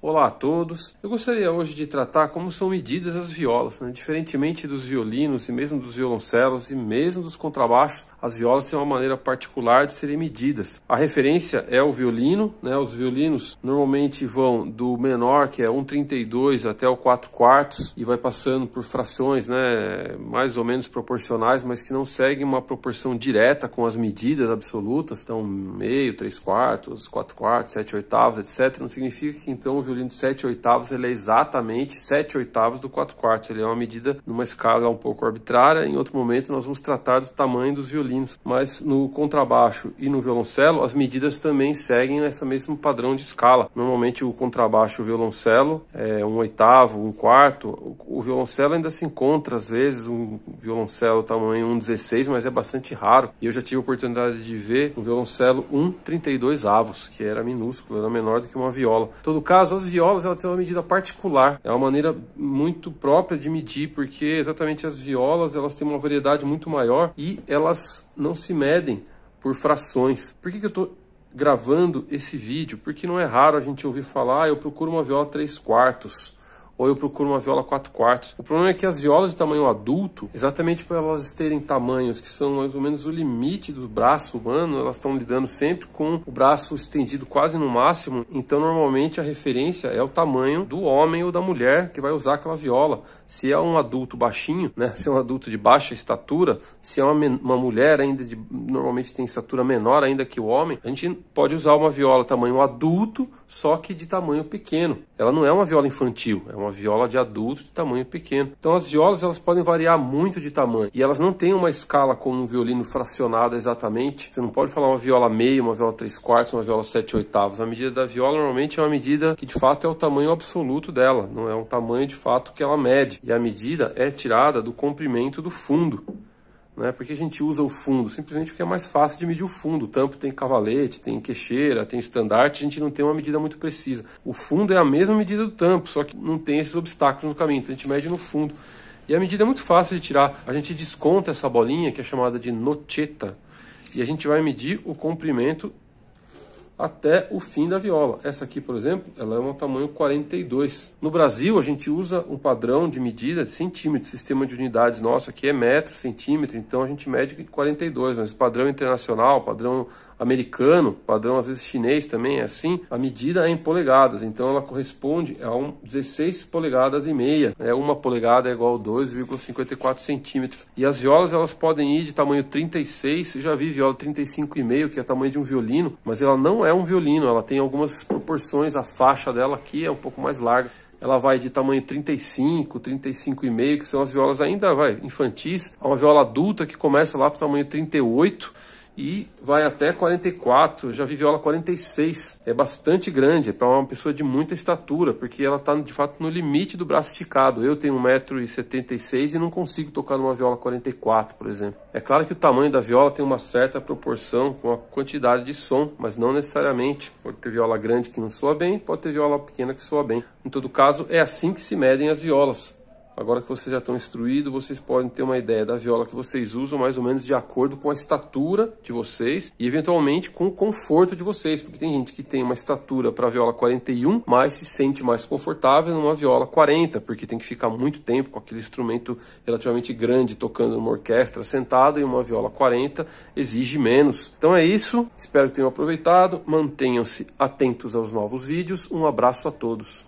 Olá a todos. Eu gostaria hoje de tratar como são medidas as violas. Né? Diferentemente dos violinos e mesmo dos violoncelos e mesmo dos contrabaixos, as violas têm uma maneira particular de serem medidas. A referência é o violino, né? Os violinos normalmente vão do menor, que é 1,32 até o 4 quartos e vai passando por frações, né, mais ou menos proporcionais, mas que não seguem uma proporção direta com as medidas absolutas, então meio, 3 quartos, 4 quartos, 7 oitavos, etc. Não significa que então o violino de 7 oitavos ele é exatamente 7 oitavos do 4 quartos. Ele é uma medida numa escala um pouco arbitrária. Em outro momento nós vamos tratar do tamanho dos violinos. Mas no contrabaixo e no violoncelo as medidas também seguem esse mesmo padrão de escala. Normalmente o contrabaixo e o violoncelo é um oitavo, um quarto. O violoncelo ainda se encontra às vezes um violoncelo tamanho 1,16, mas é bastante raro. E eu já tive a oportunidade de ver um violoncelo 1,32 avos, que era minúsculo, era menor do que uma viola. Em todo caso, essas violas ela tem uma medida particular, é uma maneira muito própria de medir, porque exatamente as violas elas têm uma variedade muito maior e elas não se medem por frações. Por que, que eu estou gravando esse vídeo? Porque não é raro a gente ouvir falar, ah, eu procuro uma viola 3 quartos ou eu procuro uma viola 4 quartos. O problema é que as violas de tamanho adulto, exatamente por elas terem tamanhos que são mais ou menos o limite do braço humano, elas estão lidando sempre com o braço estendido quase no máximo, então normalmente a referência é o tamanho do homem ou da mulher que vai usar aquela viola. Se é um adulto baixinho, né? se é um adulto de baixa estatura, se é uma, uma mulher ainda de normalmente tem estatura menor ainda que o homem, a gente pode usar uma viola tamanho adulto só que de tamanho pequeno. Ela não é uma viola infantil, é uma viola de adulto de tamanho pequeno. Então as violas elas podem variar muito de tamanho e elas não têm uma escala como um violino fracionado exatamente. Você não pode falar uma viola meia, uma viola três quartos, uma viola sete oitavos. A medida da viola normalmente é uma medida que de fato é o tamanho absoluto dela, não é um tamanho de fato que ela mede. E a medida é tirada do comprimento do fundo. Né? Por que a gente usa o fundo? Simplesmente porque é mais fácil de medir o fundo. O tampo tem cavalete, tem queixeira, tem estandarte, a gente não tem uma medida muito precisa. O fundo é a mesma medida do tampo, só que não tem esses obstáculos no caminho, então a gente mede no fundo. E a medida é muito fácil de tirar. A gente desconta essa bolinha, que é chamada de noteta, e a gente vai medir o comprimento até o fim da viola. Essa aqui, por exemplo, ela é um tamanho 42. No Brasil, a gente usa um padrão de medida de centímetro. sistema de unidades nosso aqui é metro, centímetro, então a gente mede 42. Mas padrão internacional, padrão americano, padrão às vezes chinês também é assim. A medida é em polegadas, então ela corresponde a um 16 polegadas e meia. É Uma polegada é igual a 2,54 centímetros. E as violas, elas podem ir de tamanho 36. Eu já vi viola 35,5, que é o tamanho de um violino, mas ela não é é um violino, ela tem algumas proporções, a faixa dela aqui é um pouco mais larga. Ela vai de tamanho 35, 35,5, que são as violas ainda vai, infantis, Há é uma viola adulta que começa lá para o tamanho 38 e vai até 44, já vi viola 46. É bastante grande, é para uma pessoa de muita estatura, porque ela está de fato no limite do braço esticado. Eu tenho 1,76m e não consigo tocar numa viola 44, por exemplo. É claro que o tamanho da viola tem uma certa proporção com a quantidade de som, mas não necessariamente. Pode ter viola grande que não soa bem, pode ter viola pequena que soa bem. Em todo caso, é assim que se medem as violas. Agora que vocês já estão instruídos, vocês podem ter uma ideia da viola que vocês usam, mais ou menos de acordo com a estatura de vocês e eventualmente com o conforto de vocês, porque tem gente que tem uma estatura para viola 41, mas se sente mais confortável numa viola 40, porque tem que ficar muito tempo com aquele instrumento relativamente grande tocando numa orquestra sentado e uma viola 40 exige menos. Então é isso, espero que tenham aproveitado, mantenham-se atentos aos novos vídeos. Um abraço a todos.